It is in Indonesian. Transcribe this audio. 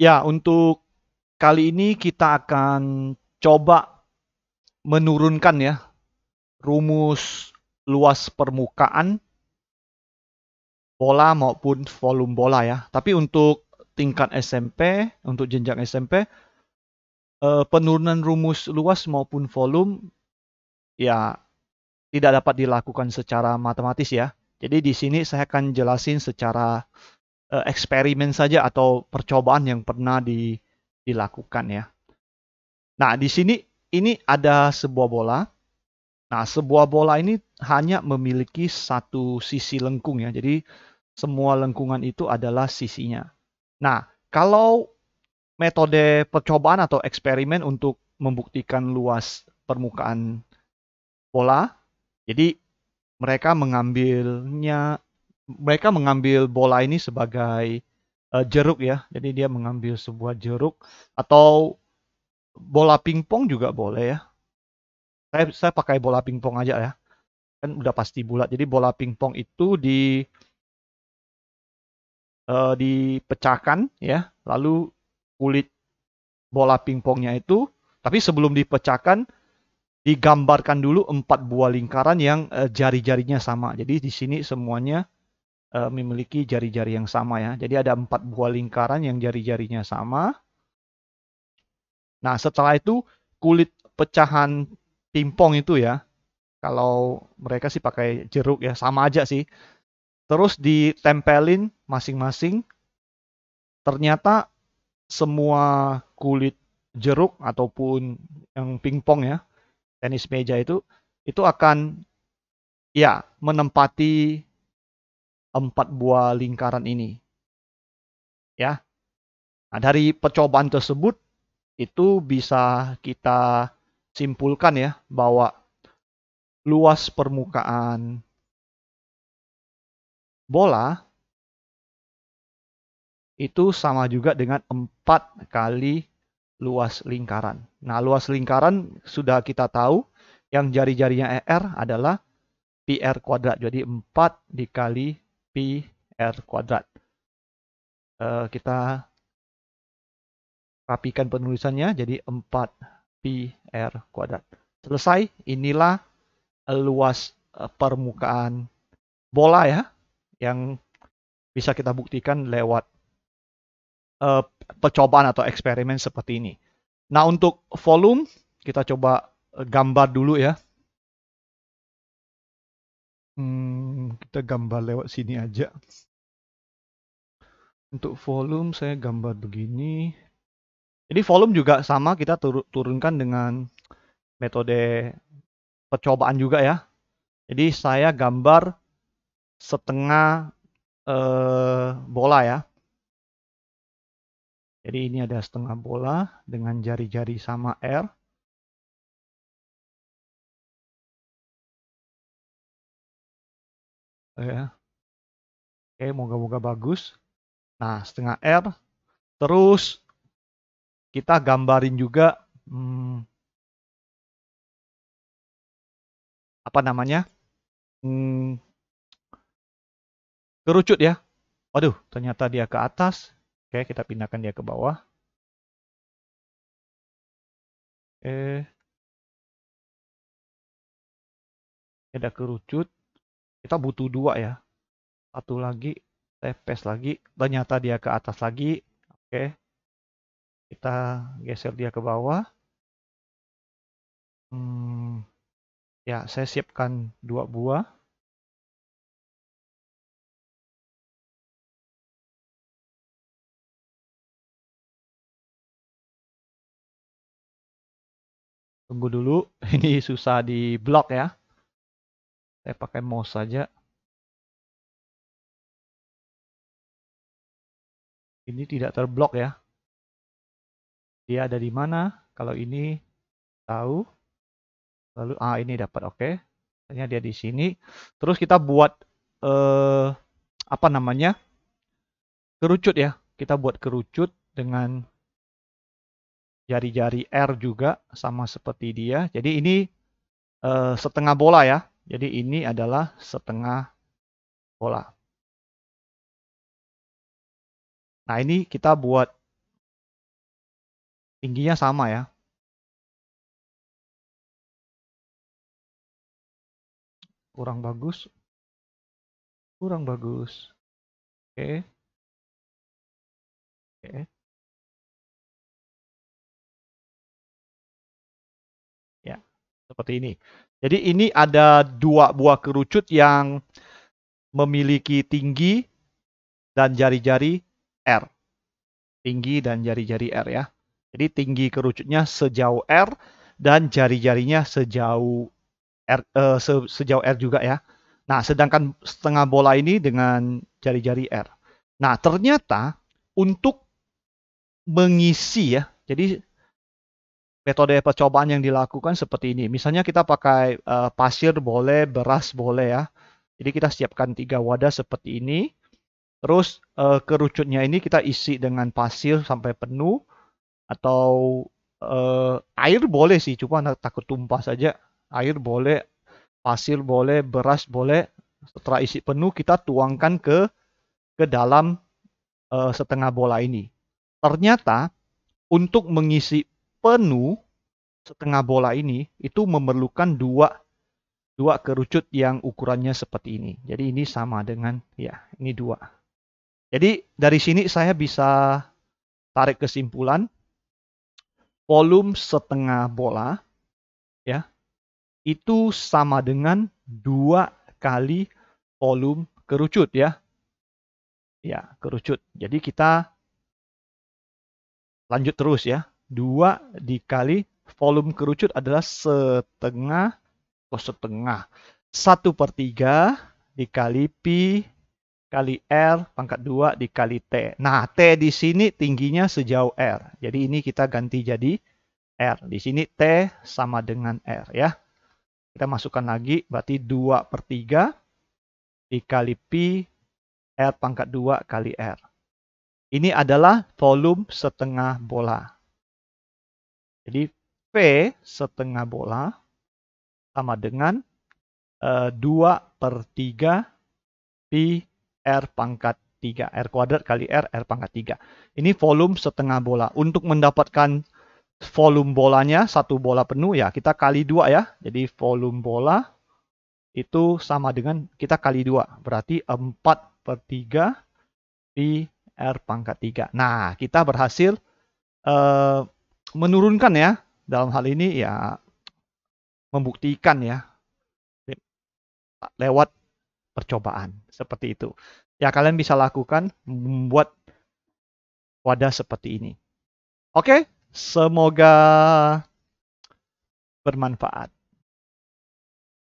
Ya, untuk kali ini kita akan coba menurunkan ya rumus luas permukaan bola maupun volume bola ya. Tapi untuk tingkat SMP, untuk jenjang SMP, eh, penurunan rumus luas maupun volume ya tidak dapat dilakukan secara matematis ya. Jadi di sini saya akan jelasin secara uh, eksperimen saja atau percobaan yang pernah di, dilakukan ya. Nah, di sini ini ada sebuah bola. Nah, sebuah bola ini hanya memiliki satu sisi lengkung ya. Jadi semua lengkungan itu adalah sisinya. Nah, kalau metode percobaan atau eksperimen untuk membuktikan luas permukaan bola, jadi mereka mengambilnya mereka mengambil bola ini sebagai uh, jeruk ya. Jadi dia mengambil sebuah jeruk atau bola pingpong juga boleh ya. Saya saya pakai bola pingpong aja ya. Kan udah pasti bulat. Jadi bola pingpong itu di uh, dipecahkan ya, lalu kulit bola pingpongnya itu tapi sebelum dipecahkan digambarkan dulu empat buah lingkaran yang eh, jari-jarinya sama. Jadi di sini semuanya Eh, memiliki jari-jari yang sama ya. Jadi ada empat buah lingkaran yang jari-jarinya sama. Nah setelah itu kulit pecahan pingpong itu ya, kalau mereka sih pakai jeruk ya sama aja sih. Terus ditempelin masing-masing. Ternyata semua kulit jeruk ataupun yang pingpong ya tenis meja itu itu akan ya menempati empat buah lingkaran ini. Ya. Nah, dari percobaan tersebut itu bisa kita simpulkan ya bahwa luas permukaan bola itu sama juga dengan empat kali luas lingkaran. Nah, luas lingkaran sudah kita tahu yang jari-jarinya ER adalah PR kuadrat. Jadi 4 dikali pi r kuadrat. Uh, kita rapikan penulisannya jadi 4 pi r kuadrat. Selesai, inilah luas eh, permukaan bola ya yang bisa kita buktikan lewat uh, percobaan atau eksperimen seperti ini. Nah, untuk volume kita coba gambar dulu ya. Hmm, kita gambar lewat sini aja. Untuk volume saya gambar begini. Jadi volume juga sama kita turunkan dengan metode percobaan juga ya. Jadi saya gambar setengah eh, bola ya. Jadi ini ada setengah bola dengan jari-jari sama R. Gitu ya. Oke, moga-moga bagus. Nah, setengah R. Terus kita gambarin juga hmm, apa namanya? Hmm, kerucut ya. Waduh, ternyata dia ke atas. Oke, kita pindahkan dia ke bawah. Eh, ada kerucut kita butuh dua ya satu lagi tepes lagi ternyata dia ke atas lagi oke kita geser dia ke bawah hmm, ya saya siapkan dua buah tunggu dulu ini susah di blok ya saya eh, pakai mouse saja. Ini tidak terblok ya. Dia ada di mana? Kalau ini tahu. Lalu ah ini dapat oke. Okay. Hanya dia di sini. Terus kita buat eh, apa namanya? Kerucut ya. Kita buat kerucut dengan jari-jari R juga sama seperti dia. Jadi ini eh, setengah bola ya. Jadi ini adalah setengah pola. Nah ini kita buat tingginya sama ya. Kurang bagus. Kurang bagus. Oke. Okay. Oke. Okay. seperti ini. Jadi ini ada dua buah kerucut yang memiliki tinggi dan jari-jari R. Tinggi dan jari-jari R ya. Jadi tinggi kerucutnya sejauh R dan jari-jarinya sejauh R eh, se, sejauh R juga ya. Nah, sedangkan setengah bola ini dengan jari-jari R. Nah, ternyata untuk mengisi ya. Jadi metode percobaan yang dilakukan seperti ini. Misalnya kita pakai uh, pasir boleh, beras boleh ya. Jadi kita siapkan tiga wadah seperti ini. Terus uh, kerucutnya ini kita isi dengan pasir sampai penuh atau uh, air boleh sih, cuma takut tumpah saja. Air boleh, pasir boleh, beras boleh. Setelah isi penuh kita tuangkan ke ke dalam uh, setengah bola ini. Ternyata untuk mengisi penuh setengah bola ini itu memerlukan dua dua kerucut yang ukurannya seperti ini. Jadi ini sama dengan ya, ini dua. Jadi dari sini saya bisa tarik kesimpulan volume setengah bola ya itu sama dengan dua kali volume kerucut ya. Ya, kerucut. Jadi kita lanjut terus ya. 2 dikali volume kerucut adalah setengah, oh setengah, 1 per 3 dikali Pi kali R pangkat 2 dikali T. Nah, T di sini tingginya sejauh R. Jadi ini kita ganti jadi R. Di sini T sama dengan R ya. Kita masukkan lagi, berarti 2 per 3 dikali Pi R pangkat 2 kali R. Ini adalah volume setengah bola. Jadi P setengah bola sama dengan e, eh, 2 per 3 pi R pangkat 3. R kuadrat kali R, R pangkat 3. Ini volume setengah bola. Untuk mendapatkan volume bolanya, satu bola penuh ya, kita kali 2 ya. Jadi volume bola itu sama dengan kita kali 2. Berarti 4 per 3 pi R pangkat 3. Nah, kita berhasil uh, menurunkan ya dalam hal ini ya membuktikan ya lewat percobaan seperti itu. Ya kalian bisa lakukan membuat wadah seperti ini. Oke, semoga bermanfaat.